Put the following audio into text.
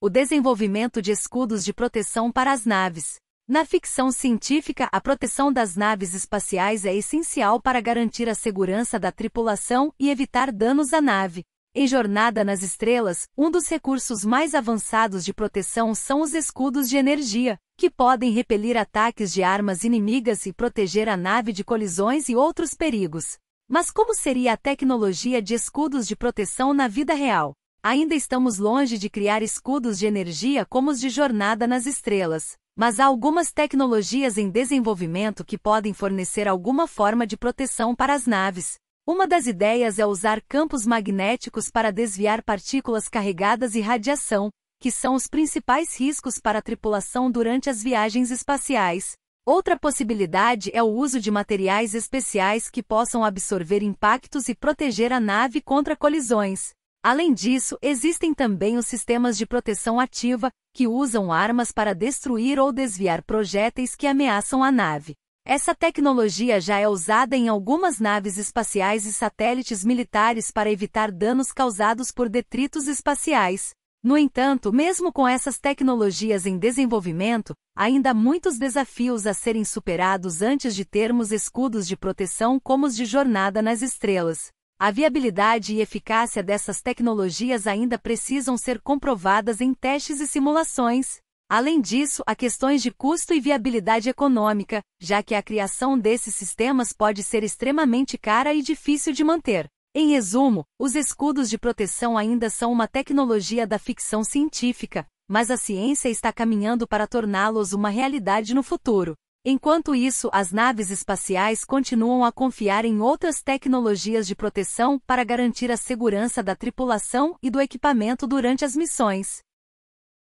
o desenvolvimento de escudos de proteção para as naves. Na ficção científica, a proteção das naves espaciais é essencial para garantir a segurança da tripulação e evitar danos à nave. Em Jornada nas Estrelas, um dos recursos mais avançados de proteção são os escudos de energia, que podem repelir ataques de armas inimigas e proteger a nave de colisões e outros perigos. Mas como seria a tecnologia de escudos de proteção na vida real? Ainda estamos longe de criar escudos de energia como os de jornada nas estrelas, mas há algumas tecnologias em desenvolvimento que podem fornecer alguma forma de proteção para as naves. Uma das ideias é usar campos magnéticos para desviar partículas carregadas e radiação, que são os principais riscos para a tripulação durante as viagens espaciais. Outra possibilidade é o uso de materiais especiais que possam absorver impactos e proteger a nave contra colisões. Além disso, existem também os sistemas de proteção ativa, que usam armas para destruir ou desviar projéteis que ameaçam a nave. Essa tecnologia já é usada em algumas naves espaciais e satélites militares para evitar danos causados por detritos espaciais. No entanto, mesmo com essas tecnologias em desenvolvimento, ainda há muitos desafios a serem superados antes de termos escudos de proteção como os de Jornada nas Estrelas. A viabilidade e eficácia dessas tecnologias ainda precisam ser comprovadas em testes e simulações. Além disso, há questões de custo e viabilidade econômica, já que a criação desses sistemas pode ser extremamente cara e difícil de manter. Em resumo, os escudos de proteção ainda são uma tecnologia da ficção científica, mas a ciência está caminhando para torná-los uma realidade no futuro. Enquanto isso, as naves espaciais continuam a confiar em outras tecnologias de proteção para garantir a segurança da tripulação e do equipamento durante as missões.